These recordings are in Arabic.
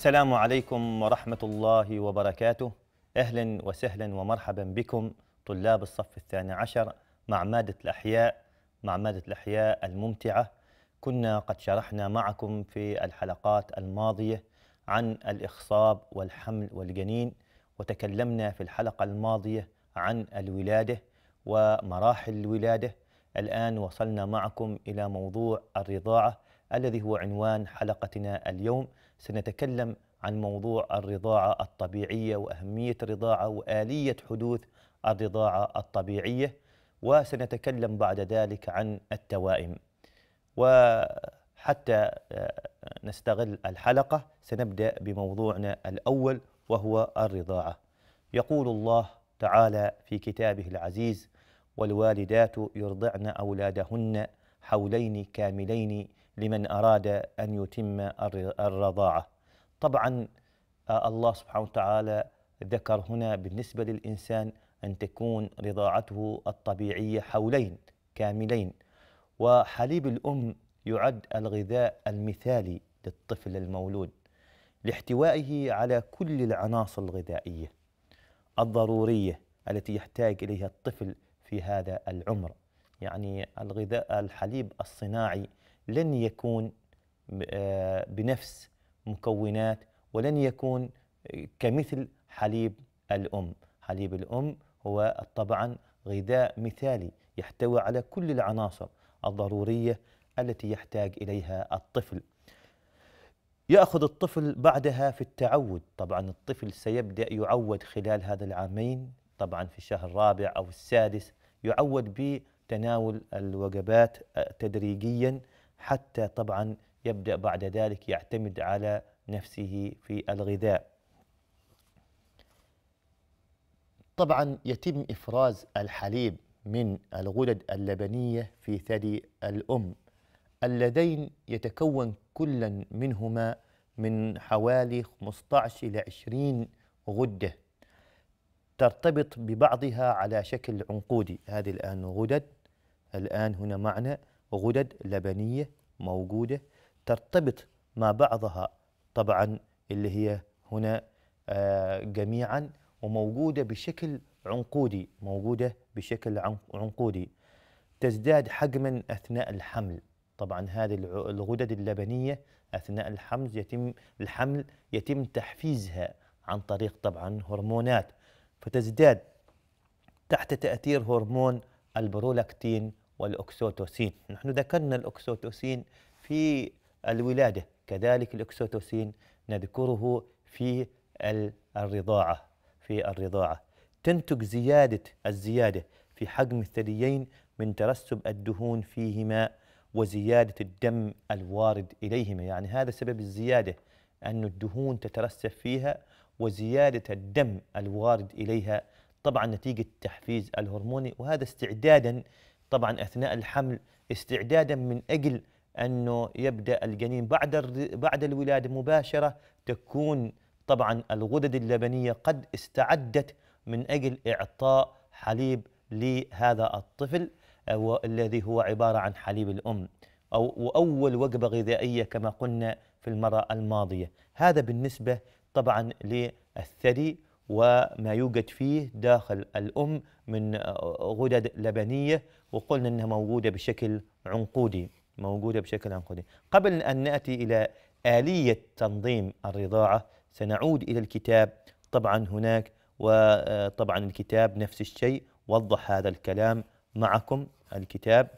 السلام عليكم ورحمة الله وبركاته أهلا وسهلا ومرحبا بكم طلاب الصف الثاني عشر مع مادة الأحياء مع مادة الأحياء الممتعة كنا قد شرحنا معكم في الحلقات الماضية عن الإخصاب والحمل والجنين وتكلمنا في الحلقة الماضية عن الولادة ومراحل الولادة الآن وصلنا معكم إلى موضوع الرضاعة الذي هو عنوان حلقتنا اليوم سنتكلم عن موضوع الرضاعة الطبيعية وأهمية الرضاعة وآلية حدوث الرضاعة الطبيعية وسنتكلم بعد ذلك عن التوائم وحتى آه، نستغل الحلقة سنبدأ بموضوعنا الأول وهو الرضاعة يقول الله تعالى في كتابه العزيز والوالدات يرضعن أولادهن حولين كاملين لمن أراد أن يتم الرضاعة طبعا آه، الله سبحانه وتعالى ذكر هنا بالنسبة للإنسان أن تكون رضاعته الطبيعية حولين كاملين وحليب الأم يعد الغذاء المثالي للطفل المولود لاحتوائه على كل العناصر الغذائية الضرورية التي يحتاج إليها الطفل في هذا العمر يعني الغذاء الحليب الصناعي لن يكون آه، بنفس مكونات ولن يكون آه، كمثل حليب الأم حليب الأم هو طبعا غذاء مثالي يحتوي على كل العناصر الضرورية التي يحتاج إليها الطفل يأخذ الطفل بعدها في التعود طبعا الطفل سيبدأ يعود خلال هذا العامين طبعا في الشهر الرابع أو السادس يعود بتناول الوجبات آه، تدريجيا حتى طبعا يبدأ بعد ذلك يعتمد على نفسه في الغذاء طبعا يتم إفراز الحليب من الغدد اللبنية في ثدي الأم اللذين يتكون كلا منهما من حوالي 15 إلى 20 غدة ترتبط ببعضها على شكل عنقودي هذه الآن غدد الآن هنا معنا غدد لبنية موجودة ترتبط مع بعضها طبعا اللي هي هنا آه، جميعا وموجودة بشكل عنقودي موجودة بشكل عنقودي تزداد حجما أثناء الحمل طبعا هذه الغدد اللبنية أثناء الحمل يتم الحمل يتم تحفيزها عن طريق طبعا هرمونات فتزداد تحت تأثير هرمون البرولاكتين والأكسوتوسين نحن ذكرنا الأكسوتوسين في الولادة كذلك الأكسوتوسين نذكره في الرضاعة في الرضاعة تنتج زيادة الزيادة في حجم الثديين من ترسب الدهون فيهما وزيادة الدم الوارد إليهما يعني هذا سبب الزيادة أن الدهون تترسب فيها وزيادة الدم الوارد إليها طبعا نتيجة تحفيز الهرموني وهذا استعدادا طبعا أثناء الحمل استعدادا من أجل أنه يبدأ الجنين بعد بعد الولادة مباشرة تكون طبعا الغدد اللبنية قد استعدت من أجل إعطاء حليب لهذا الطفل آه، الذي هو عبارة عن حليب الأم أو وأول وجبة غذائية كما قلنا في المرة الماضية هذا بالنسبة طبعا للثدي وما يوجد فيه داخل الأم من آه، غدد لبنية وقلنا أنها موجودة بشكل عنقودي موجودة بشكل عنقودي قبل أن نأتي إلى آلية تنظيم الرضاعة سنعود إلى الكتاب طبعا هناك وطبعا آه، الكتاب نفس الشيء وضح هذا الكلام معكم الكتاب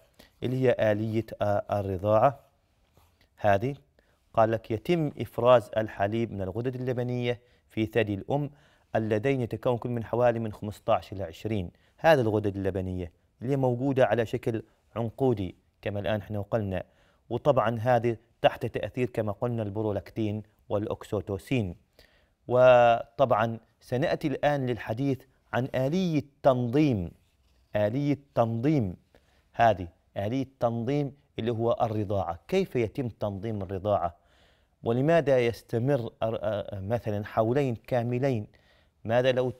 اللي هي آلية آه، الرضاعة هذه قال لك يتم إفراز الحليب من الغدد اللبنية في ثدي الأم اللذين يتكون كل من حوالي من 15 إلى 20 هذا الغدد اللبنية اللي موجودة على شكل عنقودي كما الآن احنا قلنا وطبعا هذه تحت تأثير كما قلنا البرولاكتين والأكسوتوسين وطبعا سنأتي الآن للحديث عن آلية تنظيم آلية تنظيم هذه آلية تنظيم اللي هو الرضاعة كيف يتم تنظيم الرضاعة ولماذا يستمر مثلا حولين كاملين ماذا لو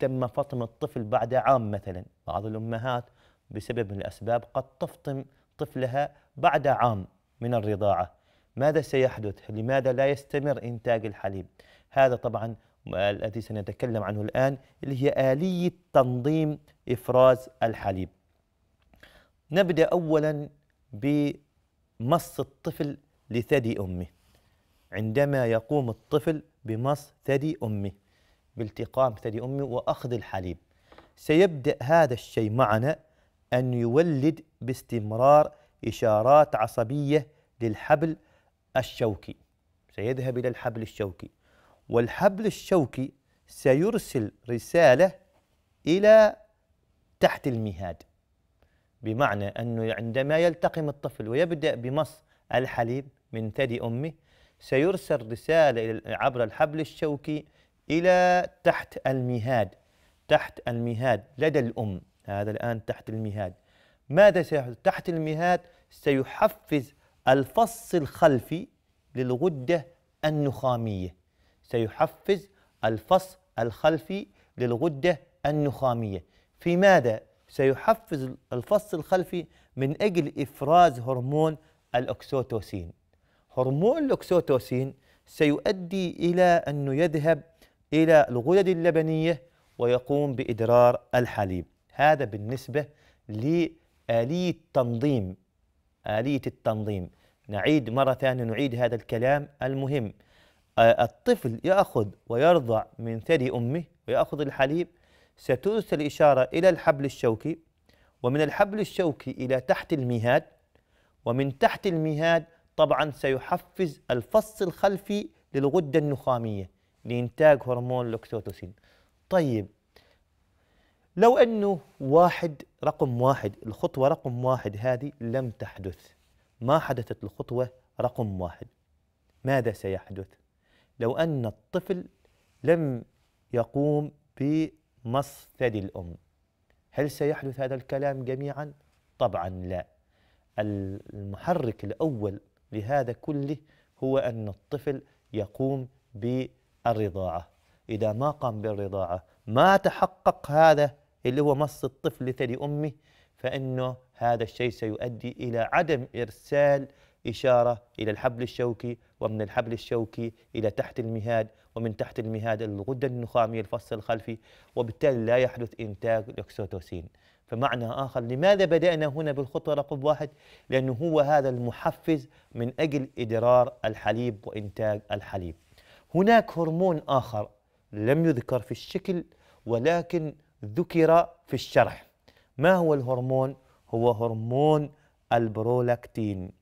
تم فطم الطفل بعد عام مثلا بعض الأمهات بسبب من الأسباب قد تفطم طفلها بعد عام من الرضاعة ماذا سيحدث؟ لماذا لا يستمر إنتاج الحليب؟ هذا طبعا الذي سنتكلم عنه الآن اللي هي آلية تنظيم إفراز الحليب نبدأ أولا بمص الطفل لثدي أمه عندما يقوم الطفل بمص ثدي أمه بالتقام ثدي أمه وأخذ الحليب سيبدأ هذا الشيء معنا أن يولد باستمرار إشارات عصبية للحبل الشوكي سيذهب إلى الحبل الشوكي والحبل الشوكي سيرسل رسالة إلى تحت المهاد بمعنى أنه عندما يلتقم الطفل ويبدأ بمص الحليب من ثدي أمه سيرسل رسالة عبر الحبل الشوكي إلى تحت المهاد تحت المهاد لدى الأم هذا الآن تحت المهاد ماذا سيحدث تحت المهاد سيحفز الفص الخلفي للغدة النخامية سيحفز الفص الخلفي للغدة النخامية في ماذا سيحفز الفص الخلفي من أجل إفراز هرمون الأكسوتوسين هرمون الأكسوتوسين سيؤدي إلى أنه يذهب إلى الغدد اللبنية ويقوم بإدرار الحليب هذا بالنسبة لآلية تنظيم آلية التنظيم نعيد مرة ثانية نعيد هذا الكلام المهم آه، الطفل يأخذ ويرضع من ثدي أمه ويأخذ الحليب سترسل إشارة إلى الحبل الشوكي ومن الحبل الشوكي إلى تحت المهاد ومن تحت المهاد طبعا سيحفز الفص الخلفي للغدة النخامية لإنتاج هرمون الأكسوتوسين طيب لو أنه واحد رقم واحد الخطوة رقم واحد هذه لم تحدث ما حدثت الخطوة رقم واحد ماذا سيحدث؟ لو أن الطفل لم يقوم بمص ثدي الأم هل سيحدث هذا الكلام جميعا؟ طبعا لا المحرك الأول لهذا كله هو أن الطفل يقوم بالرضاعة إذا ما قام بالرضاعة ما تحقق هذا اللي هو مص الطفل لثدي أمه فإنه هذا الشيء سيؤدي إلى عدم إرسال إشارة إلى الحبل الشوكي ومن الحبل الشوكي إلى تحت المهاد ومن تحت المهاد الغدة النخامية الفص الخلفي وبالتالي لا يحدث إنتاج الأكسوتوسين فمعنى آخر لماذا بدأنا هنا بالخطوة رقم واحد؟ لأنه هو هذا المحفز من أجل إدرار الحليب وإنتاج الحليب هناك هرمون آخر لم يذكر في الشكل ولكن ذكر في الشرح ما هو الهرمون؟ هو هرمون البرولاكتين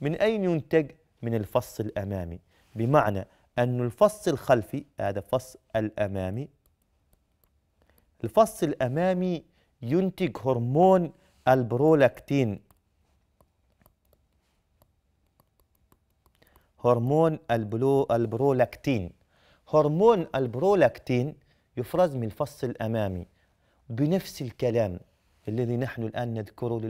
من أين ينتج؟ من الفص الأمامي بمعنى أن الفص الخلفي هذا فص الأمامي الفص الأمامي ينتج هرمون البرولاكتين هرمون البلو البرولاكتين هرمون البرولاكتين يفرز من الفص الأمامي بنفس الكلام الذي نحن الآن نذكره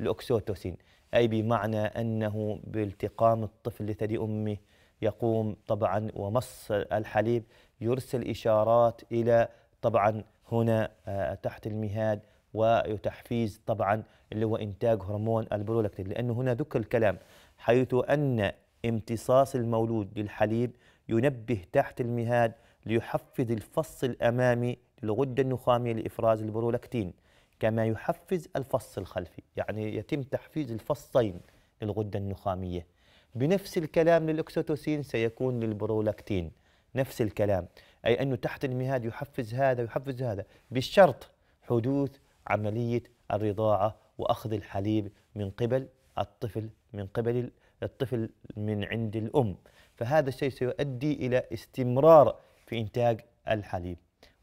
للأكسوتوسين أي بمعنى أنه بالتقام الطفل لثدي أمه يقوم طبعا ومص الحليب يرسل إشارات إلى طبعا هنا آه، تحت المهاد وتحفيز طبعا اللي هو إنتاج هرمون البرولاكتين لأنه هنا ذكر الكلام حيث أن امتصاص المولود للحليب ينبه تحت المهاد ليحفز الفص الأمامي للغدة النخامية لإفراز البرولاكتين كما يحفز الفص الخلفي يعني يتم تحفيز الفصين للغدة النخامية بنفس الكلام للأكسيتوسين سيكون للبرولاكتين نفس الكلام أي أنه تحت المهاد يحفز هذا ويحفز هذا بشرط حدوث عملية الرضاعة وأخذ الحليب من قبل الطفل من قبل الطفل من عند الأم فهذا الشيء سيؤدي إلى استمرار في إنتاج الحليب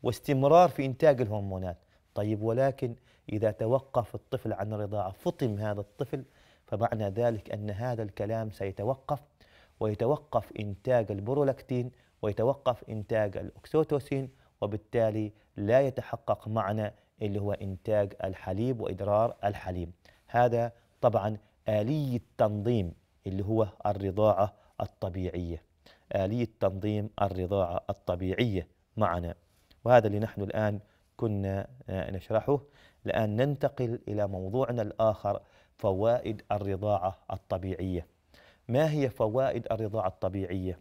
واستمرار في إنتاج الهرمونات طيب ولكن إذا توقف الطفل عن الرضاعة فطم هذا الطفل فمعنى ذلك أن هذا الكلام سيتوقف ويتوقف إنتاج البرولاكتين ويتوقف إنتاج الأكسوتوسين وبالتالي لا يتحقق معنى اللي هو إنتاج الحليب وإدرار الحليب هذا طبعا آلية تنظيم اللي هو الرضاعة الطبيعية آلية تنظيم الرضاعة الطبيعية معنا وهذا اللي نحن الآن كنا آه، نشرحه الآن ننتقل إلى موضوعنا الآخر فوائد الرضاعة الطبيعية ما هي فوائد الرضاعة الطبيعية؟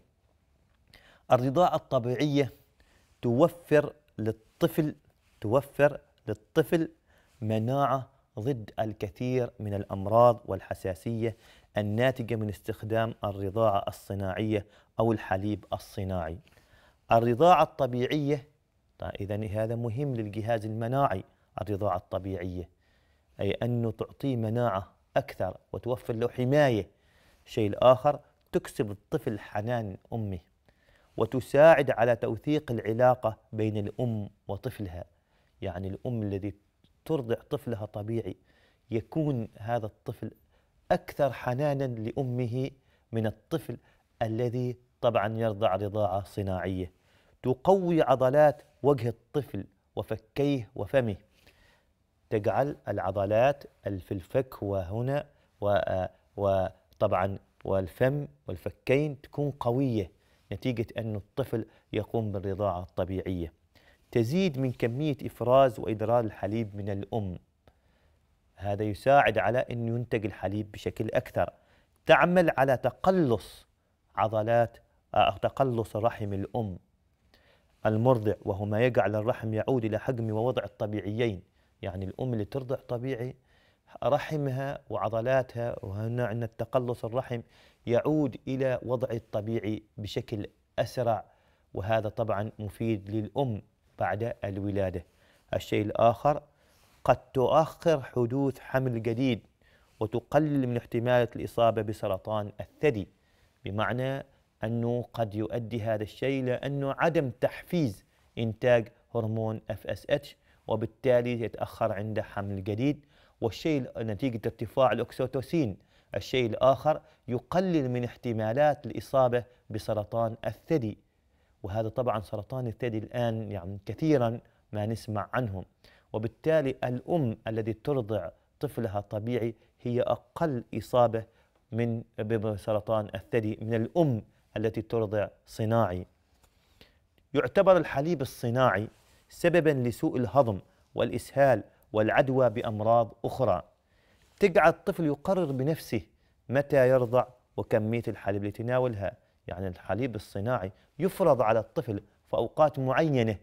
الرضاعة الطبيعية توفر للطفل توفر للطفل مناعة ضد الكثير من الأمراض والحساسية الناتجة من استخدام الرضاعة الصناعية أو الحليب الصناعي. الرضاعة الطبيعية إذا هذا مهم للجهاز المناعي الرضاعة الطبيعية أي أنه تعطيه مناعة أكثر وتوفر له حماية الشيء الآخر تكسب الطفل حنان أمه وتساعد على توثيق العلاقة بين الأم وطفلها يعني الأم الذي ترضع طفلها طبيعي يكون هذا الطفل أكثر حنانا لأمه من الطفل الذي طبعا يرضع رضاعة صناعية تقوي عضلات وجه الطفل وفكيه وفمه تجعل العضلات في الفك وهنا وطبعا والفم والفكين تكون قوية نتيجة أن الطفل يقوم بالرضاعة الطبيعية تزيد من كمية إفراز وإدرار الحليب من الأم هذا يساعد على أن ينتج الحليب بشكل أكثر تعمل على تقلص عضلات أو آه، تقلص رحم الأم المرضع وهو ما يجعل الرحم يعود إلى حجم ووضع الطبيعيين يعني الأم اللي ترضع طبيعي رحمها وعضلاتها وهنا عندنا التقلص الرحم يعود إلى وضع الطبيعي بشكل أسرع وهذا طبعا مفيد للأم بعد الولادة الشيء الآخر قد تؤخر حدوث حمل جديد وتقلل من احتمال الإصابة بسرطان الثدي بمعنى أنه قد يؤدي هذا الشيء لأنه عدم تحفيز إنتاج هرمون اف اس اتش وبالتالي يتأخر عند حمل جديد والشيء نتيجة ارتفاع الأكسوتوسين الشيء الآخر يقلل من احتمالات الإصابة بسرطان الثدي وهذا طبعا سرطان الثدي الآن يعني كثيرا ما نسمع عنهم وبالتالي الأم التي ترضع طفلها طبيعي هي أقل إصابة من بسرطان الثدي من الأم التي ترضع صناعي يعتبر الحليب الصناعي سببا لسوء الهضم والإسهال والعدوى بأمراض أخرى تقعد الطفل يقرر بنفسه متى يرضع وكمية الحليب اللي تناولها يعني الحليب الصناعي يفرض على الطفل في أوقات معينة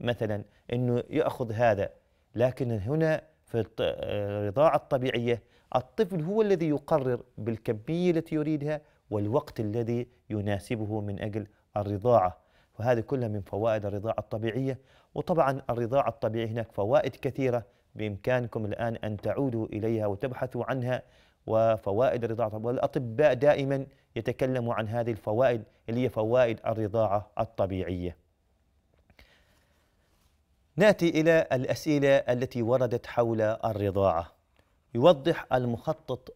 مثلا أنه يأخذ هذا لكن هنا في آه، الرضاعة الطبيعية الطفل هو الذي يقرر بالكمية التي يريدها والوقت الذي يناسبه من أجل الرضاعة وهذه كلها من فوائد الرضاعة الطبيعية وطبعا الرضاعة الطبيعية هناك فوائد كثيرة بإمكانكم الآن أن تعودوا إليها وتبحثوا عنها وفوائد الرضاعة والأطباء دائما يتكلموا عن هذه الفوائد اللي هي فوائد الرضاعة الطبيعية ناتي إلى الأسئلة التي وردت حول الرضاعة يوضح المخطط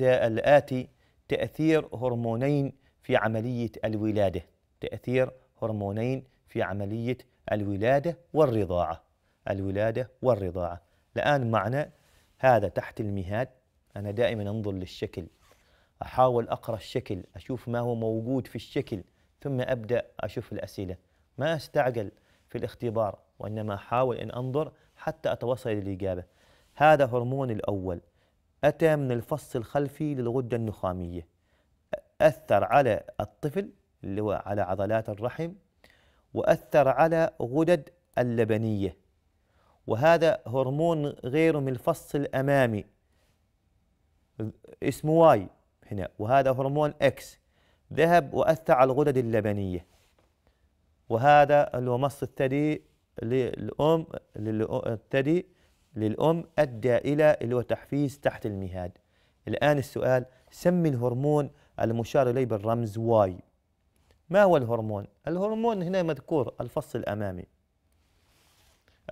الآتي تأثير هرمونين في عملية الولادة تأثير هرمونين في عملية الولادة والرضاعة الولادة والرضاعة الآن معنا هذا تحت المهاد أنا دائما أنظر للشكل أحاول أقرأ الشكل أشوف ما هو موجود في الشكل ثم أبدأ أشوف الأسئلة ما أستعجل في الاختبار وإنما أحاول أن أنظر حتى أتوصل للإجابة هذا هرمون الأول أتى من الفص الخلفي للغدة النخامية أثر على الطفل اللي هو على عضلات الرحم وأثر على غدد اللبنية وهذا هرمون غير من الفص الأمامي اسمه واي هنا وهذا هرمون اكس ذهب وأثر على الغدد اللبنية وهذا اللي هو مص الثدي للأم الثدي للأم أدى إلى اللي هو تحفيز تحت المهاد الآن السؤال سمي الهرمون المشار إليه بالرمز واي ما هو الهرمون؟ الهرمون هنا مذكور الفص الأمامي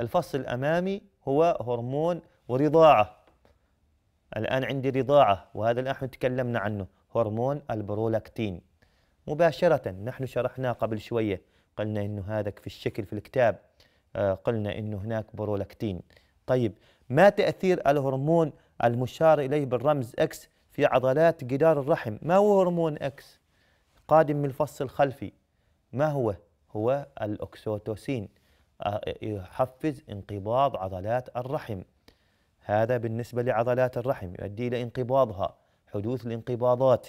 الفص الأمامي هو هرمون ورضاعة الآن عندي رضاعة وهذا اللي تكلمنا عنه هرمون البرولاكتين مباشرة نحن شرحناه قبل شوية قلنا إنه هذا في الشكل في الكتاب آه، قلنا إنه هناك برولاكتين طيب ما تأثير الهرمون المشار إليه بالرمز إكس في عضلات جدار الرحم ما هو هرمون إكس قادم من الفص الخلفي ما هو هو الأكسوتوسين آه، يحفز انقباض عضلات الرحم هذا بالنسبة لعضلات الرحم يؤدي إلى انقباضها حدوث الانقباضات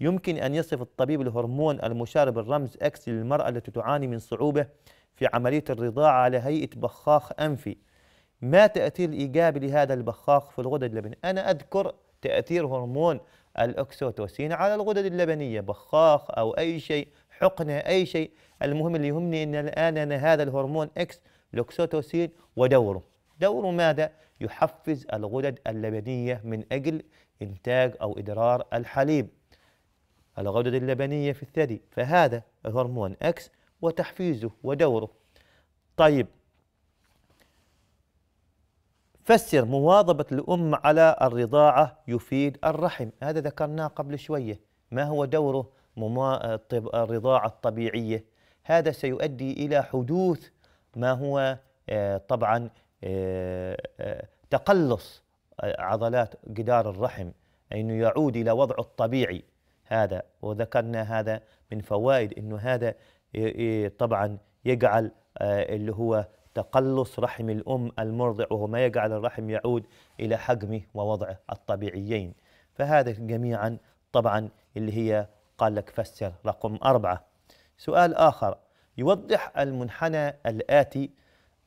يمكن أن يصف الطبيب الهرمون المشار بالرمز إكس للمرأة التي تعاني من صعوبة في عملية الرضاعة على هيئة بخاخ أنفي ما تأثير الإيجابي لهذا البخاخ في الغدد اللبنية أنا أذكر تأثير هرمون الأكسوتوسين على الغدد اللبنية بخاخ أو أي شيء حقنة أي شيء المهم اللي يهمني أن الآن أنا هذا الهرمون إكس الأكسوتوسين ودوره دوره ماذا؟ يحفز الغدد اللبنية من أجل إنتاج أو إدرار الحليب الغدد اللبنية في الثدي فهذا الهرمون إكس وتحفيزه ودوره طيب فسر مواظبة الأم على الرضاعة يفيد الرحم هذا ذكرناه قبل شوية ما هو دوره الرضاعة الطبيعية هذا سيؤدي إلى حدوث ما هو آه، طبعا آه، آه، تقلص عضلات جدار الرحم أنه يعود إلى وضعه الطبيعي هذا وذكرنا هذا من فوائد أنه هذا طبعا يجعل اللي هو تقلص رحم الأم المرضع وهو ما يجعل الرحم يعود إلى حجمه ووضعه الطبيعيين فهذا جميعا طبعا اللي هي قال لك فسر رقم أربعة سؤال آخر يوضح المنحنى الآتي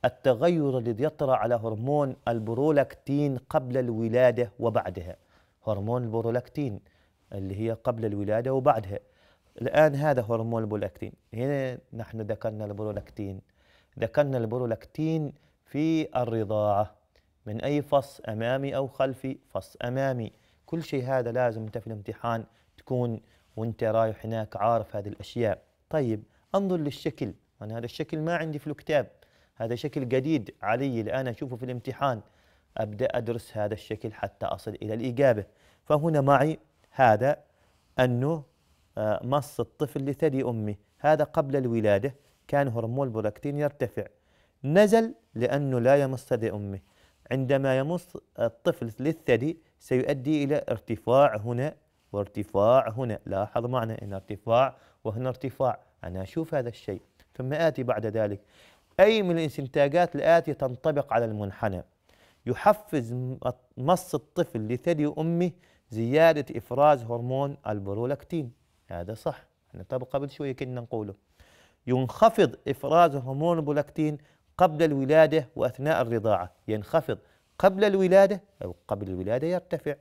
التغير الذي يطرأ على هرمون البرولاكتين قبل الولادة وبعدها هرمون البرولاكتين اللي هي قبل الولادة وبعدها الآن هذا هرمون البرولاكتين هنا نحن ذكرنا البرولاكتين ذكرنا البرولاكتين في الرضاعة من أي فص أمامي أو خلفي فص أمامي كل شيء هذا لازم أنت في الامتحان تكون وأنت رايح هناك عارف هذه الأشياء طيب أنظر للشكل أنا هذا الشكل ما عندي في الكتاب هذا شكل جديد علي الآن أشوفه في الامتحان أبدأ أدرس هذا الشكل حتى أصل إلى الإجابة فهنا معي هذا أنه آه، مص الطفل لثدي أمه هذا قبل الولادة كان هرمون البرولاكتين يرتفع نزل لأنه لا يمص ثدي أمه عندما يمص الطفل للثدي سيؤدي إلى ارتفاع هنا وارتفاع هنا لاحظ معنا إن ارتفاع وهنا ارتفاع أنا أشوف هذا الشيء ثم آتي بعد ذلك أي من الاستنتاجات الآتي تنطبق على المنحنى يحفز مص الطفل لثدي أمه زيادة إفراز هرمون البرولاكتين هذا صح احنا طب قبل شوية كنا نقوله ينخفض إفراز هرمون البولاكتين قبل الولادة وأثناء الرضاعة ينخفض قبل الولادة أو قبل الولادة يرتفع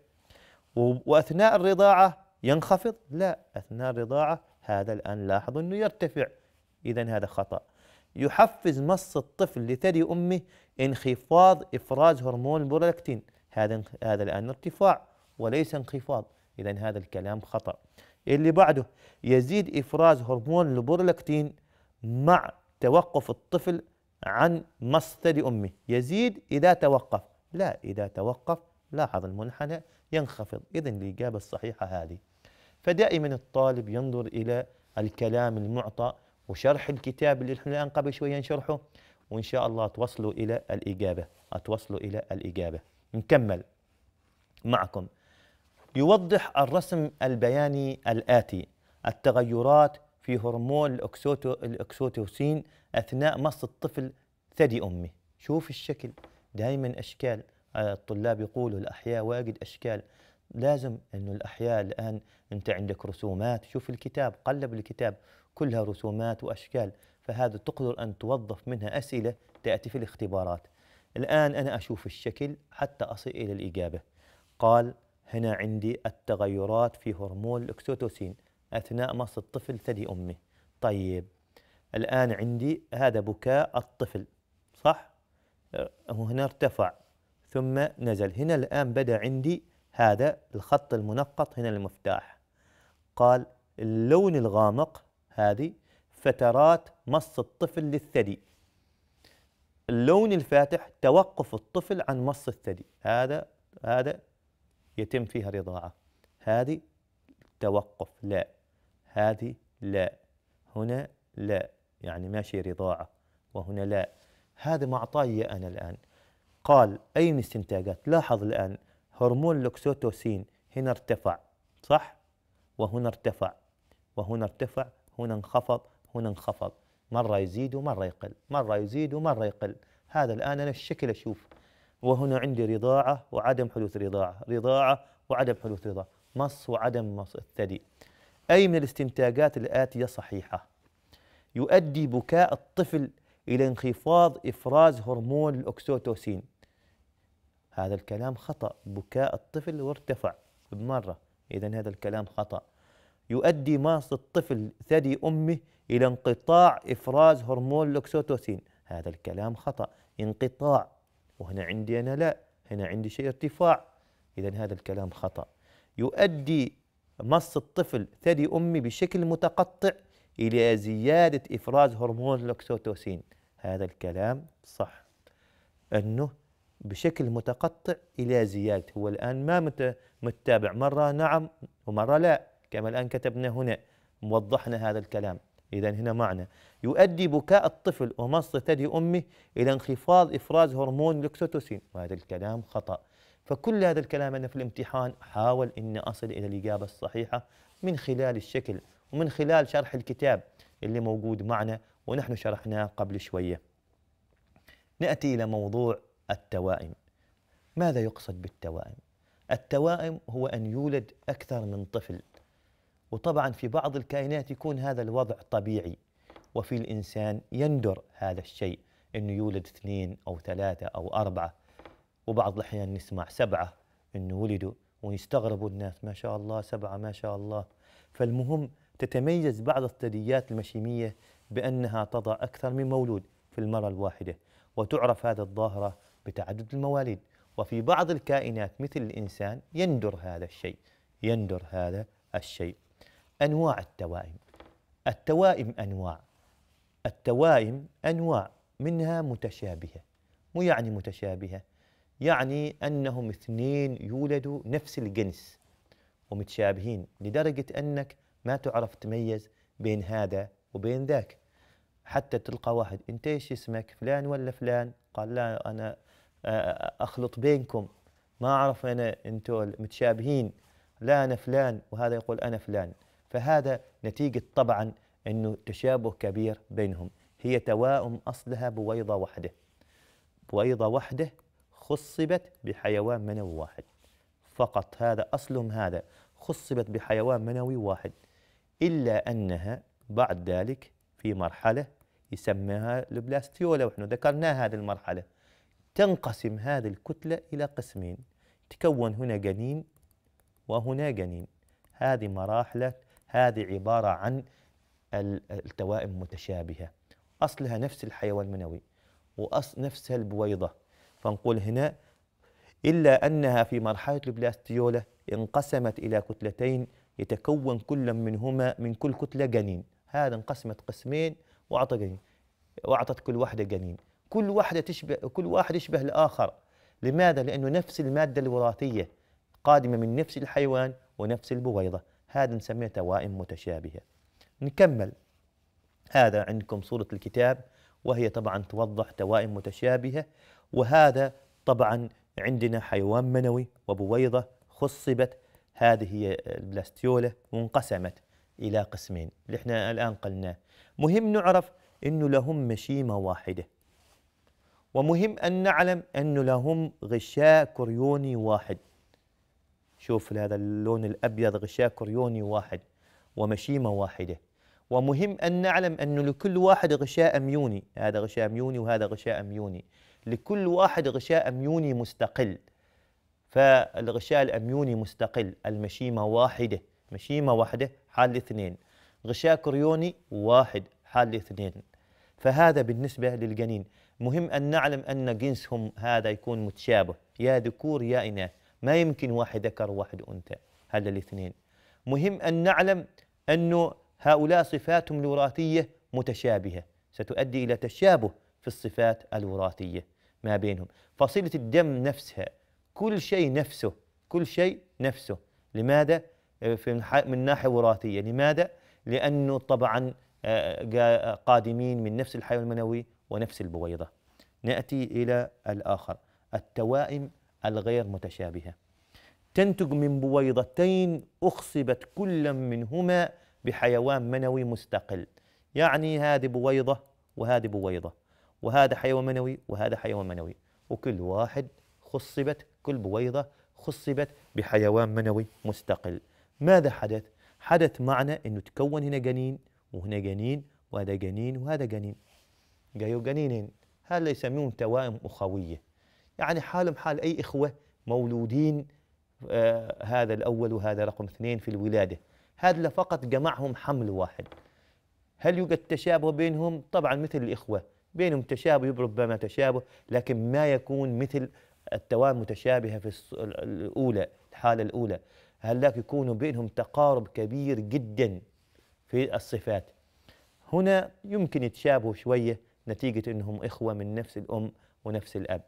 وأثناء الرضاعة ينخفض لا أثناء الرضاعة هذا الآن لاحظ أنه يرتفع إذا هذا خطأ يحفز مص الطفل لثدي أمه انخفاض إفراز هرمون البرولاكتين هذا هذا الآن ارتفاع وليس انخفاض إذا هذا الكلام خطأ اللي بعده يزيد إفراز هرمون البرولاكتين مع توقف الطفل عن مصدر أمه يزيد إذا توقف لا إذا توقف لاحظ المنحنى ينخفض إذا الإجابة الصحيحة هذه فدائما الطالب ينظر إلى الكلام المعطى وشرح الكتاب اللي احنا الآن قبل شوية نشرحه وإن شاء الله توصلوا إلى الإجابة أتوصلوا إلى الإجابة نكمل معكم يوضح الرسم البياني الآتي التغيرات في هرمون الأكسوتوسين أثناء مص الطفل ثدي أمه شوف الشكل دائما أشكال آه، الطلاب يقولوا الأحياء واجد أشكال لازم أنه الأحياء الآن أنت عندك رسومات شوف الكتاب قلب الكتاب كلها رسومات وأشكال فهذا تقدر أن توظف منها أسئلة تأتي في الاختبارات الآن أنا أشوف الشكل حتى أصل إلى الإجابة قال هنا عندي التغيرات في هرمون الأكسوتوسين اثناء مص الطفل ثدي امه طيب الان عندي هذا بكاء الطفل صح آه، هنا ارتفع ثم نزل هنا الان بدا عندي هذا الخط المنقط هنا المفتاح قال اللون الغامق هذه فترات مص الطفل للثدي اللون الفاتح توقف الطفل عن مص الثدي هذا هذا يتم فيها رضاعه هذه توقف لا هذه لا هنا لا يعني ماشي رضاعة وهنا لا هذا ما أعطاه أنا الآن قال أي من استنتاجات لاحظ الآن هرمون الأكسوتوسين هنا ارتفع صح وهنا ارتفع وهنا ارتفع هنا انخفض هنا انخفض مرة يزيد ومرة يقل مرة يزيد ومرة يقل هذا الآن أنا الشكل أشوف وهنا عندي رضاعة وعدم حدوث رضاعة رضاعة وعدم حدوث رضاعة مص وعدم مص الثدي أي من الاستنتاجات الآتية صحيحة يؤدي بكاء الطفل إلى انخفاض إفراز هرمون الأكسوتوسين هذا الكلام خطأ بكاء الطفل وارتفع بمرة إذا هذا الكلام خطأ يؤدي ماس الطفل ثدي أمه إلى انقطاع إفراز هرمون الأكسوتوسين هذا الكلام خطأ انقطاع وهنا عندي أنا لا هنا عندي شيء ارتفاع إذا هذا الكلام خطأ يؤدي مص الطفل ثدي أمي بشكل متقطع إلى زيادة إفراز هرمون الأكسوتوسين هذا الكلام صح أنه بشكل متقطع إلى زيادة هو الآن ما متابع مرة نعم ومرة لا كما الآن كتبنا هنا وضحنا هذا الكلام إذا هنا معنى يؤدي بكاء الطفل ومص ثدي أمه إلى انخفاض إفراز هرمون الأكسوتوسين وهذا الكلام خطأ فكل هذا الكلام أنا في الامتحان حاول أني أصل إلى الإجابة الصحيحة من خلال الشكل ومن خلال شرح الكتاب اللي موجود معنا ونحن شرحناه قبل شوية نأتي إلى موضوع التوائم ماذا يقصد بالتوائم؟ التوائم هو أن يولد أكثر من طفل وطبعا في بعض الكائنات يكون هذا الوضع طبيعي وفي الإنسان يندر هذا الشيء أنه يولد اثنين أو ثلاثة أو أربعة وبعض الأحيان نسمع سبعة أنه ولدوا ويستغربوا الناس ما شاء الله سبعة ما شاء الله فالمهم تتميز بعض الثدييات المشيمية بأنها تضع أكثر من مولود في المرة الواحدة وتعرف هذه الظاهرة بتعدد المواليد وفي بعض الكائنات مثل الإنسان يندر هذا الشيء يندر هذا الشيء أنواع التوائم التوائم أنواع التوائم أنواع منها متشابهة مو يعني متشابهة يعني أنهم اثنين يولدوا نفس الجنس ومتشابهين لدرجة أنك ما تعرف تميز بين هذا وبين ذاك حتى تلقى واحد أنت إيش اسمك فلان ولا فلان قال لا أنا آه، آه، أخلط بينكم ما أعرف أنا أنتم متشابهين لا أنا فلان وهذا يقول أنا فلان فهذا نتيجة طبعا أنه تشابه كبير بينهم هي توائم أصلها بويضة واحدة بويضة واحدة خصبت بحيوان منوي واحد فقط هذا أصلهم هذا خصبت بحيوان منوي واحد إلا أنها بعد ذلك في مرحلة يسميها البلاستيولا ونحن ذكرنا هذه المرحلة تنقسم هذه الكتلة إلى قسمين تكون هنا جنين وهنا جنين هذه مراحل هذه عبارة عن التوائم متشابهة أصلها نفس الحيوان المنوي نفسها البويضة فنقول هنا إلا أنها في مرحلة البلاستيولا انقسمت إلى كتلتين يتكون كل منهما من كل كتلة جنين هذا انقسمت قسمين وأعطى جنين وأعطت كل واحدة جنين كل واحدة تشبه كل واحد يشبه الآخر لماذا؟ لأنه نفس المادة الوراثية قادمة من نفس الحيوان ونفس البويضة هذا نسميه توائم متشابهة نكمل هذا عندكم صورة الكتاب وهي طبعا توضح توائم متشابهة وهذا طبعا عندنا حيوان منوي وبويضة خصبت هذه البلاستيولة البلاستيولا وانقسمت إلى قسمين اللي احنا الآن قلناه مهم نعرف أنه لهم مشيمة واحدة ومهم أن نعلم أنه لهم غشاء كريوني واحد شوف هذا اللون الأبيض غشاء كريوني واحد ومشيمة واحدة ومهم أن نعلم أنه لكل واحد غشاء أميوني هذا غشاء أميوني وهذا غشاء أميوني لكل واحد غشاء اميوني مستقل فالغشاء الاميوني مستقل المشيمه واحده مشيمه واحده حال اثنين غشاء كريوني واحد حال اثنين فهذا بالنسبه للجنين مهم ان نعلم ان جنسهم هذا يكون متشابه يا ذكور يا اناث ما يمكن واحد ذكر وواحد انثى هذا الاثنين مهم ان نعلم انه هؤلاء صفاتهم الوراثيه متشابهه ستؤدي الى تشابه في الصفات الوراثيه ما بينهم فصيلة الدم نفسها كل شيء نفسه كل شيء نفسه لماذا؟ آه، في من ناحية وراثية لماذا؟ لأنه طبعا آه، قادمين من نفس الحيوان المنوي ونفس البويضة نأتي إلى الآخر التوائم الغير متشابهة تنتج من بويضتين أخصبت كل منهما بحيوان منوي مستقل يعني هذه بويضة وهذه بويضة وهذا حيوان منوي وهذا حيوان منوي وكل واحد خصبت كل بويضة خصبت بحيوان منوي مستقل ماذا حدث؟ حدث معنى أنه تكون هنا جنين وهنا جنين وهذا جنين وهذا جنين جايو جنينين هذا يسمون توائم أخوية يعني حالهم حال أي إخوة مولودين آه هذا الأول وهذا رقم اثنين في الولادة هذا فقط جمعهم حمل واحد هل يوجد تشابه بينهم؟ طبعا مثل الإخوة بينهم تشابه ربما تشابه لكن ما يكون مثل التوام متشابهه في الاولى الحاله الاولى هلاك يكون بينهم تقارب كبير جدا في الصفات هنا يمكن يتشابهوا شويه نتيجه انهم اخوه من نفس الام ونفس الاب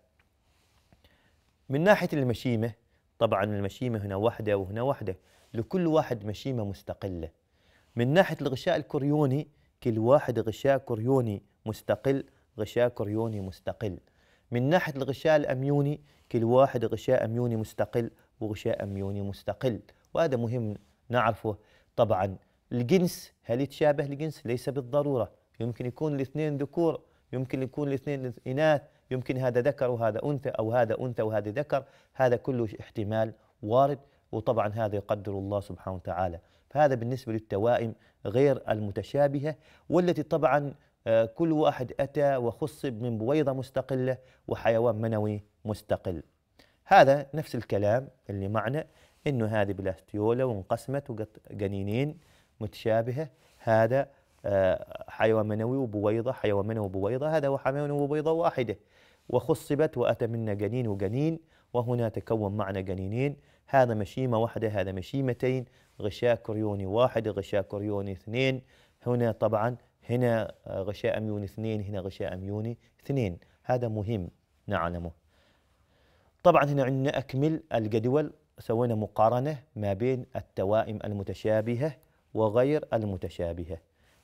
من ناحيه المشيمه طبعا المشيمه هنا واحده وهنا واحده لكل واحد مشيمه مستقله من ناحيه الغشاء الكوريوني كل واحد غشاء كوريوني مستقل غشاء كريوني مستقل من ناحية الغشاء الأميوني كل واحد غشاء أميوني مستقل وغشاء أميوني مستقل وهذا مهم نعرفه طبعا الجنس هل يتشابه الجنس ليس بالضرورة يمكن يكون الاثنين ذكور يمكن يكون الاثنين إناث يمكن هذا ذكر وهذا أنثى أو هذا أنثى وهذا ذكر هذا كله احتمال وارد وطبعا هذا يقدر الله سبحانه وتعالى فهذا بالنسبة للتوائم غير المتشابهة والتي طبعا كل واحد أتى وخصب من بويضة مستقلة وحيوان منوي مستقل هذا نفس الكلام اللي معنى أنه هذه بلاستيولا وانقسمت وجنينين متشابهة هذا آه، حيوان منوي وبويضة حيوان منوي وبويضة هذا هو حيوان وبويضة واحدة وخصبت وأتى منا جنين وجنين وهنا تكون معنا جنينين هذا مشيمة واحدة هذا مشيمتين غشاء كريوني واحد غشاء كريوني اثنين هنا طبعا هنا آه، غشاء ميوني اثنين هنا غشاء ميوني اثنين هذا مهم نعلمه طبعا هنا عندنا أكمل الجدول سوينا مقارنة ما بين التوائم المتشابهة وغير المتشابهة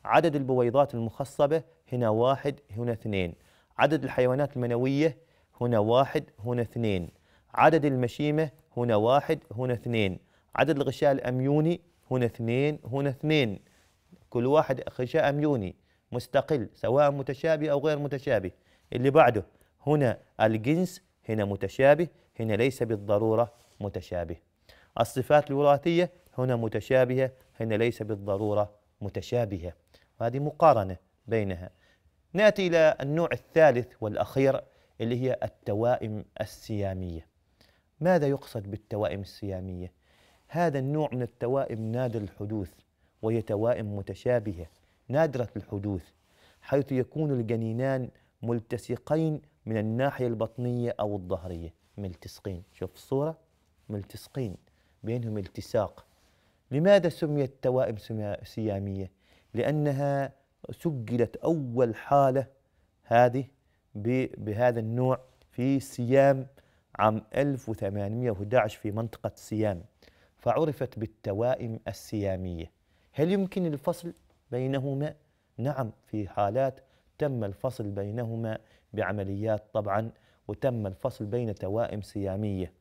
عدد البويضات المخصبة هنا واحد هنا اثنين عدد الحيوانات المنوية هنا واحد هنا اثنين عدد المشيمة هنا واحد هنا اثنين عدد الغشاء الأميوني هنا اثنين هنا اثنين كل واحد غشاء ميوني مستقل سواء متشابه أو غير متشابه اللي بعده هنا الجنس هنا متشابه هنا ليس بالضرورة متشابه الصفات الوراثية هنا متشابهة هنا ليس بالضرورة متشابهة وهذه مقارنة بينها ناتي إلى النوع الثالث والأخير اللي هي التوائم السيامية ماذا يقصد بالتوائم السيامية؟ هذا النوع من التوائم نادر الحدوث وهي توائم متشابهة نادرة الحدوث حيث يكون الجنينان ملتصقين من الناحية البطنية أو الظهرية ملتصقين شوف الصورة ملتصقين بينهم التصاق لماذا سميت توائم سيامية؟ لأنها سجلت أول حالة هذه بهذا النوع في سيام عام 1811 في منطقة سيام فعرفت بالتوائم السيامية هل يمكن الفصل بينهما؟ نعم في حالات تم الفصل بينهما بعمليات طبعا وتم الفصل بين توائم سياميه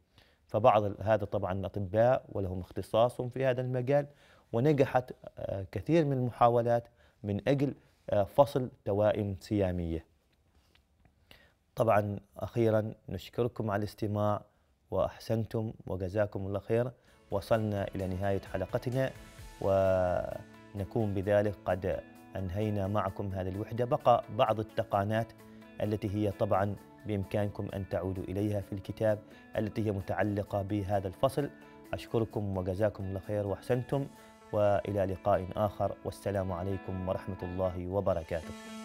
فبعض هذا طبعا اطباء ولهم اختصاصهم في هذا المجال ونجحت آه، كثير من المحاولات من اجل آه، فصل توائم سياميه. طبعا اخيرا نشكركم على الاستماع واحسنتم وجزاكم الله خير وصلنا الى نهايه حلقتنا ونكون بذلك قد أنهينا معكم هذه الوحدة بقى بعض التقانات التي هي طبعا بإمكانكم أن تعودوا إليها في الكتاب التي هي متعلقة بهذا الفصل أشكركم وجزاكم الله خير وأحسنتم وإلى لقاء آخر والسلام عليكم ورحمة الله وبركاته